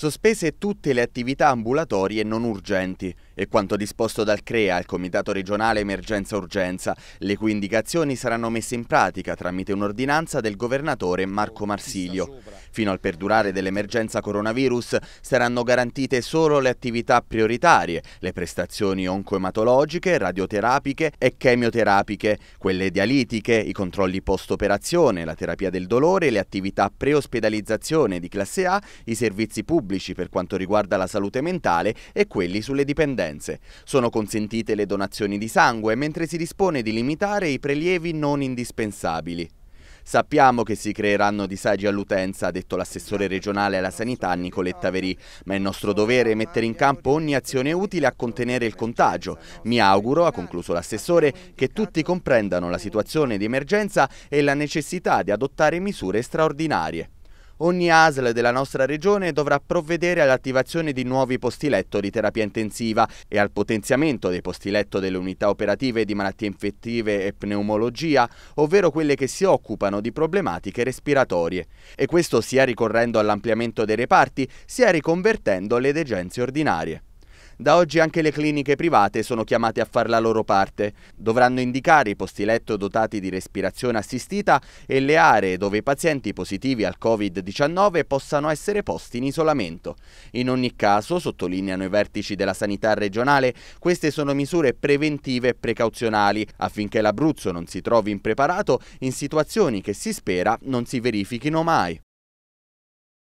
Sospese tutte le attività ambulatorie non urgenti e quanto disposto dal CREA, il Comitato regionale Emergenza Urgenza, le cui indicazioni saranno messe in pratica tramite un'ordinanza del governatore Marco Marsilio. Fino al perdurare dell'emergenza coronavirus saranno garantite solo le attività prioritarie, le prestazioni oncoematologiche, radioterapiche e chemioterapiche, quelle dialitiche, i controlli post-operazione, la terapia del dolore, le attività pre-ospedalizzazione di classe A, i servizi pubblici per quanto riguarda la salute mentale e quelli sulle dipendenze sofferenze. Sono consentite le donazioni di sangue, mentre si dispone di limitare i prelievi non indispensabili. Sappiamo che si creeranno disagi all'utenza, ha detto l'assessore regionale alla sanità Nicoletta Verì, ma è nostro dovere mettere in campo ogni azione utile a contenere il contagio. Mi auguro, ha concluso l'assessore, che tutti comprendano la situazione di emergenza e la necessità di adottare misure straordinarie. Ogni ASL della nostra regione dovrà provvedere all'attivazione di nuovi posti letto di terapia intensiva e al potenziamento dei posti letto delle unità operative di malattie infettive e pneumologia, ovvero quelle che si occupano di problematiche respiratorie. E questo sia ricorrendo all'ampliamento dei reparti, sia riconvertendo le degenze ordinarie. Da oggi anche le cliniche private sono chiamate a fare la loro parte. Dovranno indicare i posti letto dotati di respirazione assistita e le aree dove i pazienti positivi al Covid-19 possano essere posti in isolamento. In ogni caso, sottolineano i vertici della sanità regionale, queste sono misure preventive e precauzionali affinché l'Abruzzo non si trovi impreparato in situazioni che si spera non si verifichino mai.